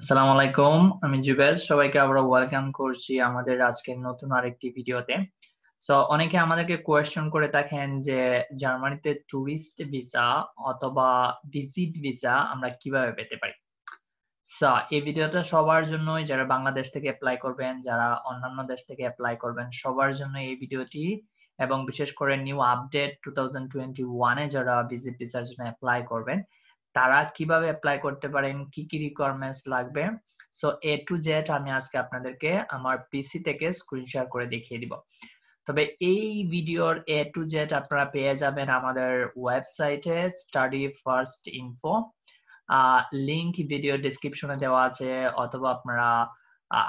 আসসালামু আলাইকুম আমি জুবেল সবাইকে আবার ওয়েলকাম করছি আমাদের আজকের নতুন আরেকটি ভিডিওতে সো অনেকে আমাদেরকে কোয়েশ্চন করে থাকেন যে জার্মানিতে ট্যুরিস্ট ভিসা অথবা ভিজিট ভিসা আমরা কিভাবে পেতে পারি সো এই ভিডিওটা সবার জন্যই যারা বাংলাদেশ থেকে অ্যাপ্লাই করবেন যারা অন্যান্য দেশ থেকে অ্যাপ্লাই করবেন সবার জন্য এই ভিডিওটি এবং বিশেষ করে new update two thousand twenty ওয়ানে যারা ভিজিট ভিসার জন্য অ্যাপ্লাই করবেন তারা কিভাবে অ্যাপ্লাই করতে পারেন কি কি রিকোয়ারমেন্টস লাগবে সো এ টু জেড আমি আজকে আপনাদেরকে আমার পিসি থেকে স্ক্রিন শেয়ার করে দেখিয়ে দিব তবে এই ভিডিওর এ টু জেড আপনারা পেয়ে যাবেন আমাদের ওয়েবসাইটে study first info link video ডিসক্রিপশনে দেওয়া আছে অথবা আপনারা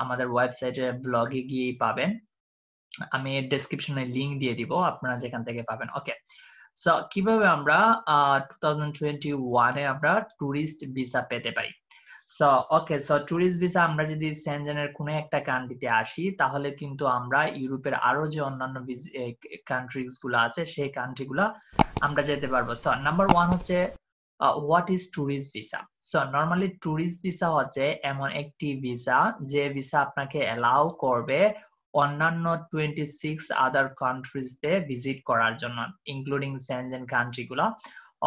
আমাদের ওয়েবসাইটে ব্লগে গিয়ে পাবেন আমি ডিসক্রিপশনে লিংক দিয়ে দিব আপনারা যেখান থেকে পাবেন ওকে কিভাবে আমরা টু থাউজেন্ড টোয়েন্টি ওয়ানে আমরা টুরিস্ট ভিসা পেতে পারি so okay so tourist visa আমরা যদি সেনজেনের কোনো একটা কান্ট্রিতে আসি তাহলে কিন্তু আমরা ইউরোপের আরো যে অন্যান্য কান্ট্রিজ গুলো আছে সেই কান্ট্রি গুলা আমরা যেতে পারবো সো নাম্বার ওয়ান হচ্ছে what is tourist visa so normally tourist visa হচ্ছে এমন একটি ভিসা যে ভিসা আপনাকে অ্যালাউ করবে অন্যান্য টোয়েন্টি সিক্স আদার কান্ট্রিজতে ভিজিট করার জন্য ইনক্লুডিং কান্ট্রি কান্ট্রিগুলো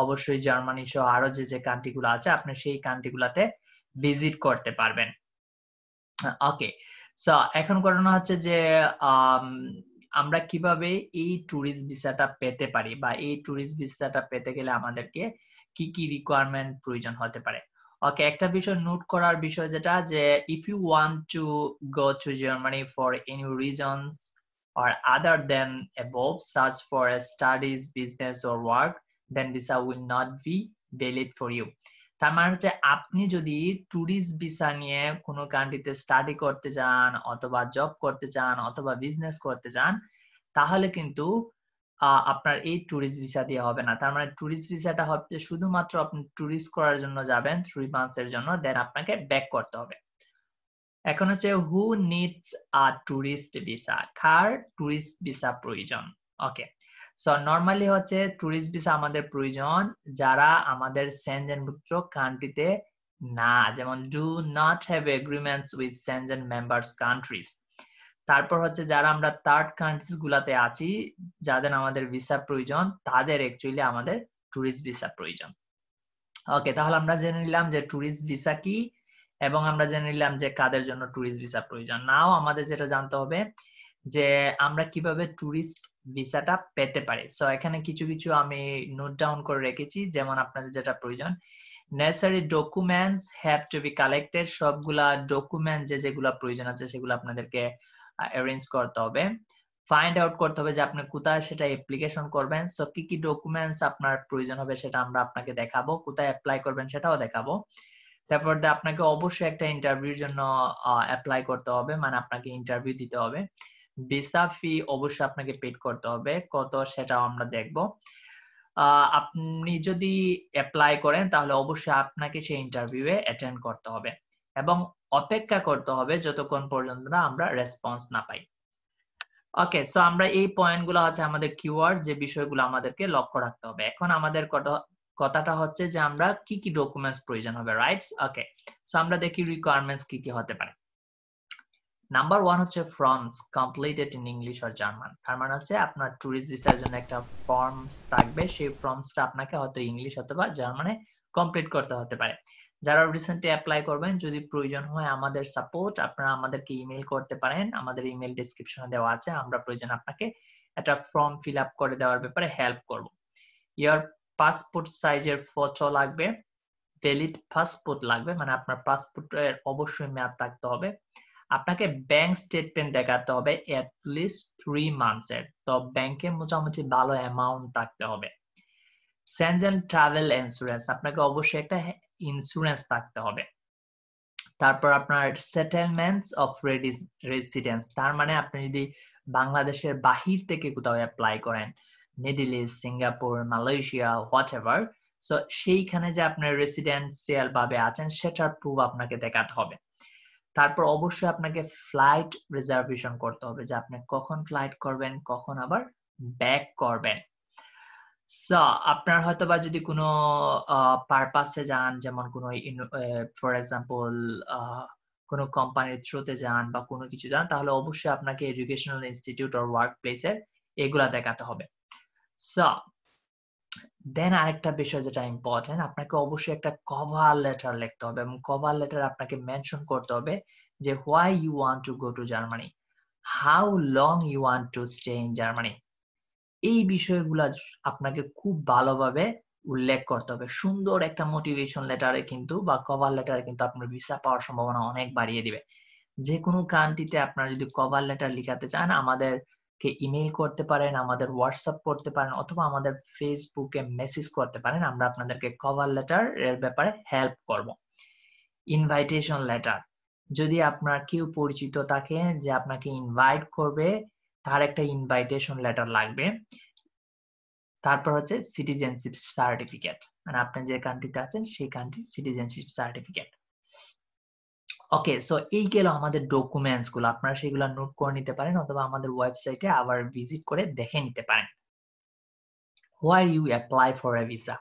অবশ্যই জার্মানি সহ আরো যে যে কান্ট্রিগুলো আছে আপনি সেই কান্ট্রিগুলোতে ভিজিট করতে পারবেন ওকে সো এখন ঘটনা হচ্ছে যে আমরা কিভাবে এই ট্যুরিস্ট ভিসাটা পেতে পারি বা এই ট্যুরিস্ট ভিসাটা পেতে গেলে আমাদেরকে কি কি রিকোয়ারমেন্ট প্রয়োজন হতে পারে ওকে একটা বিষয় নোট করার বিষয় যেটা যে if you want to go to Germany for any reasons or other than above, search for studies business or work then visa will not be valid for you তার মানে হচ্ছে আপনি যদি ট্যুরিস্ট ভিসা নিয়ে কোনো কান্ট্রিতে স্টাডি করতে চান অথবা জব করতে চান অথবা বিজনেস করতে চান তাহলে কিন্তু আপনার এই ট্যুরিস্ট ভিসা দিয়ে হবে না তার মানে ট্যুরিস্ট ভিসাটা হচ্ছে শুধুমাত্র আপনি ট্যুরিস্ট করার জন্য যাবেন থ্রি মান্থসের জন্য দেন আপনাকে ব্যাক করতে হবে এখন হচ্ছে who needs a tourist visa কার ট্যুরিস্ট ভিসা প্রয়োজন ওকে সো নর্মালি হচ্ছে ট্যুরিস্ট ভিসা আমাদের প্রয়োজন যারা আমাদের সেনজেনভুক্ত কান্ট্রিতে না যেমন do not have agreements with Schengen members countries তারপর হচ্ছে যারা আমরা থার্ড কান্ট্রিজ গুলাতে আছি যাদের আমাদের ভিসা প্রয়োজন তাদের অ্যাকচুয়ালি আমাদের ট্যুরিস্ট ভিসা প্রয়োজন ওকে তাহলে আমরা জেনে নিলাম যে ট্যুরিস্ট ভিসা কি এবং আমরা জেনে নিলাম যে কাদের জন্য ট্যুরিস্ট ভিসা প্রয়োজন নাও আমাদের যেটা জানতে হবে যে আমরা কিভাবে ট্যুরিস্ট ভিসাটা পেতে পারি সো এখানে কিছু কিছু আমি নোট ডাউন করে রেখেছি যেমন আপনাদের যেটা প্রয়োজন necessary documents have to be collected সবগুলা ডকুমেন্ট যে যেগুলা প্রয়োজন আছে সেগুলো আপনাদেরকে অ্যারেঞ্জ করতে হবে ফাইন্ড আউট করতে হবে যে আপনি কোথায় সেটা অ্যাপ্লিকেশন করবেন সো কি কি ডকুমেন্টস আপনার প্রয়োজন হবে সেটা আমরা আপনাকে দেখাবো কোথায় অ্যাপ্লাই করবেন সেটাও দেখাবো তারপর আপনাকে অবশ্যই একটা ইন্টারভিউর জন্য অ্যাপ্লাই করতে হবে মানে আপনাকে ইন্টারভিউ দিতে হবে ভিসা ফি অবশ্যই আপনাকে পেড করতে হবে কত সেটাও আমরা দেখব আপনি যদি অ্যাপ্লাই করেন তাহলে অবশ্যই আপনাকে সেই ইন্টারভিউয়ে অ্যাটেন্ড করতে হবে এবং অপেক্ষা করতে হবে যতক্ষণ পর্যন্ত না আমরা রেসপন্স না পাই ওকে সো আমরা এই পয়েন্টগুলো হচ্ছে আমাদের কিওয়ার্ড যে বিষয়গুলো আমাদেরকে লক্ষ্য রাখতে হবে এখন আমাদের কথাটা হচ্ছে যে আমরা কি কি ডকুমেন্টস প্রয়োজন হবে রাইটস ওকে সো আমরা দেখি রিকোয়ারমেন্টস কি কি হতে পারে নাম্বার ওয়ান হচ্ছে forms completed in English or German তার মানে হচ্ছে আপনার ট্যুরিস্ট ভিসার জন্য একটা ফর্মস থাকবে সেই ফর্মসটা আপনাকে হয়তো ইংলিশ অথবা জার্মানে কমপ্লিট করতে হতে পারে যারা রিসেন্টলি অ্যাপ্লাই করবেন যদি প্রয়োজন হয় আমাদের সাপোর্ট আপনারা আমাদেরকে ইমেল করতে পারেন আমাদের ইমেল ডিসক্রিপশনে দেওয়া আছে আমরা প্রয়োজন আপনাকে একটা ফর্ম ফিল আপ করে দেওয়ার ব্যাপারে হেল্প করব ইয়ার পাসপোর্ট সাইজের ফটো লাগবে ভ্যালিড পাসপোর্ট লাগবে মানে আপনার পাসপোর্টের অবশ্যই মেয়াদ থাকতে হবে আপনাকে ব্যাংক স্টেটমেন্ট দেখাতে হবে অ্যাটলিস্ট থ্রি মান্থস এর তো ব্যাংকে মোটামুটি ভালো অ্যামাউন্ট থাকতে হবে সেন্স অ্যান্ড ট্রাভেল ইন্স্যুরেন্স আপনাকে অবশ্যই একটা ইন্স্যুরেন্স থাকতে হবে তারপর আপনার সেটেলমেন্টস অফ রেসিডেন্স তার মানে আপনি যদি বাংলাদেশের বাহির থেকে কোথাও অ্যাপ্লাই করেন middle east Singapore Malaysia whatever so সেইখানে যে আপনার রেসিডেন্সিয়াল ভাবে আছেন সেটার প্রুফ আপনাকে দেখাতে হবে তারপর অবশ্যই আপনাকে ফ্লাইট রিজার্ভেশন করতে হবে যে আপনি কখন ফ্লাইট করবেন কখন আবার ব্যাক করবেন আপনার হয়তো বা যদি কোনো পারপাসে যান যেমন কোনো ফর এক্সাম্পল কোনো কোম্পানির থ্রুতে যান বা কোনো কিছু যান তাহলে অবশ্যই আপনাকে এডুকেশনাল ইনস্টিটিউট অর ওয়ার্ক প্লেসের এগুলা দেখাতে হবে দেন আরেকটা বিষয় যেটা ইম্পর্টেন্ট আপনাকে অবশ্যই একটা কভার লেটার লিখতে হবে এবং কভার লেটার আপনাকে মেনশন করতে হবে যে why you want to go to Germany how long you want to stay in Germany এই বিষয়গুলা আপনাকে খুব ভালোভাবে উল্লেখ করতে হবে সুন্দর একটা মোটিভেশন লেটারে কিন্তু বা কভার লেটারে কিন্তু আপনার ভিসা পাওয়ার সম্ভাবনা অনেক বাড়িয়ে দিবে যে কোনো কান্ট্রিতে আপনারা যদি কভার লেটার লিখাতে চান আমাদেরকে ইমেল করতে পারেন আমাদের হোয়াটসঅ্যাপ করতে পারেন অথবা আমাদের ফেসবুকে মেসেজ করতে পারেন আমরা আপনাদেরকে কভার লেটার এর ব্যাপারে হেল্প করব ইনভাইটেশন লেটার যদি আপনার কেউ পরিচিত থাকে যে আপনাকে ইনভাইট করবে তার একটা ইনভাইটেশন লেটার লাগবে তারপর হচ্ছে সিটিজেনশিপ সার্টিফিকেট মানে আপনি যে কান্ট্রিতে আছেন সেই কান্ট্রির সিটিজেনশিপ সার্টিফিকেট ওকে সো এই গেল আমাদের ডকুমেন্টস গুলো আপনারা সেগুলো নোট করে নিতে পারেন অথবা আমাদের ওয়েবসাইটে আবার ভিজিট করে দেখে নিতে পারেন where you apply for a visa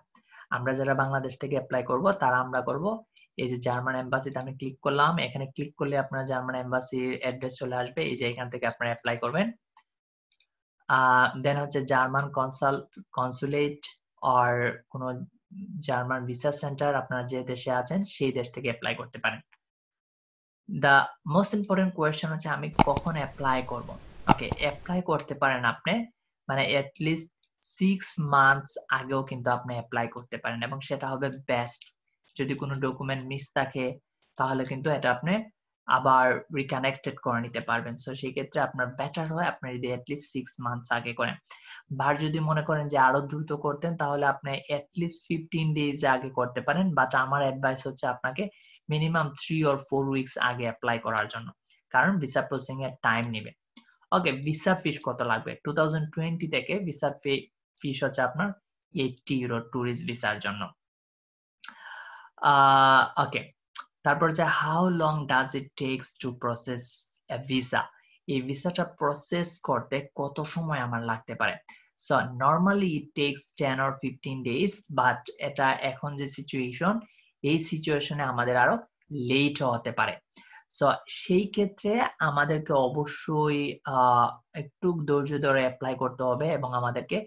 আমরা যারা বাংলাদেশ থেকে অ্যাপ্লাই করব তারা আমরা করব এই যে জার্মান এম্বাসিতে আমি ক্লিক করলাম এখানে ক্লিক করলে আপনার জার্মান এম্বাসির অ্যাড্রেস চলে আসবে এই যে এখান থেকে আপনারা অ্যাপ্লাই করবেন দেন হচ্ছে জার্মান কনসাল কনসুলেট আর কোনো জার্মান ভিসা সেন্টার আপনারা যে দেশে আছেন সেই দেশ থেকে অ্যাপ্লাই করতে পারেন দ্য মোস্ট ইম্পর্টেন্ট কোয়েশ্চেন হচ্ছে আমি কখন অ্যাপ্লাই করব ওকে অ্যাপ্লাই করতে পারেন আপনি মানে অ্যাটলিস্ট সিক্স মান্থস আগেও কিন্তু আপনি অ্যাপ্লাই করতে পারেন এবং সেটা হবে বেস্ট যদি কোনো ডকুমেন্ট মিস থাকে তাহলে কিন্তু এটা আপনি আবার রিকানেক্টেড করে নিতে পারবেন সো সেই ক্ষেত্রে আপনার বেটার হয় আপনি যদি অ্যাটলিস্ট সিক্স মান্থস আগে করেন ভার যদি মনে করেন যে আরো দ্রুত করতেন তাহলে আপনি অ্যাটলিস্ট ফিফটিন ডেজ আগে করতে পারেন বাট আমার অ্যাডভাইস হচ্ছে আপনাকে minimum three or four weeks আগে অ্যাপ্লাই করার জন্য কারণ ভিসা প্রসেসিং এর টাইম নেবে ওকে ভিসা ফিস কত লাগবে টু থাউজেন্ড টোয়েন্টি থেকে ভিসা ফিস হচ্ছে আপনার এইটটি ইউরো ট্যুরিস্ট ভিসার জন্য ওকে তারপর যে how long does it takes to process visa এই ভিসাটা প্রসেস করতে কত সময় আমার লাগতে পারে so normally it takes ten or fifteen days but এটা এখন যে সিচুয়েশন এই সিচুয়েশনে আমাদের আরো লেট হতে পারে সো সেই ক্ষেত্রে আমাদেরকে অবশ্যই একটু ধৈর্য ধরে অ্যাপ্লাই করতে হবে এবং আমাদেরকে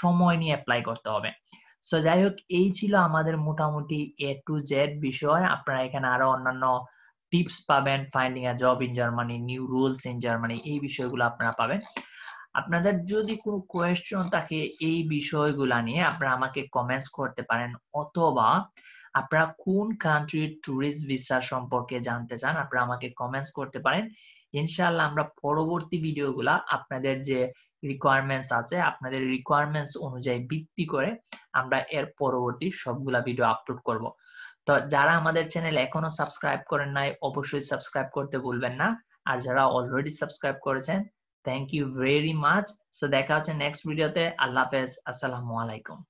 সময় নিয়ে অ্যাপ্লাই করতে হবে সো যাই হোক এই ছিল আমাদের মোটামুটি এ টু জেড বিষয় আপনারা এখানে আরো অন্যান্য টিপস পাবেন finding a job in Germany new rules in Germany এই বিষয়গুলো আপনারা পাবেন আপনাদের যদি কোনো কোয়েশ্চন থাকে এই বিষয়গুলা নিয়ে আপনারা আমাকে কমেন্টস করতে পারেন অথবা আপনারা কোন কান্ট্রির ট্যুরিস্ট ভিসা সম্পর্কে জানতে চান আপনারা আমাকে কমেন্টস করতে পারেন ইনশাআল্লাহ আমরা পরবর্তী ভিডিওগুলা আপনাদের যে রিকোয়ারমেন্টস আছে আপনাদের রিকোয়ারমেন্টস অনুযায়ী ভিত্তি করে আমরা এর পরবর্তী সবগুলা ভিডিও আপলোড করব তো যারা আমাদের চ্যানেল এখনো সাবস্ক্রাইব করেন নাই অবশ্যই সাবস্ক্রাইব করতে ভুলবেন না আর যারা অলরেডি সাবস্ক্রাইব করেছেন thank you very much so দেখা হচ্ছে নেক্সট ভিডিওতে আল্লাহ হাফেজ আসসালামু আলাইকুম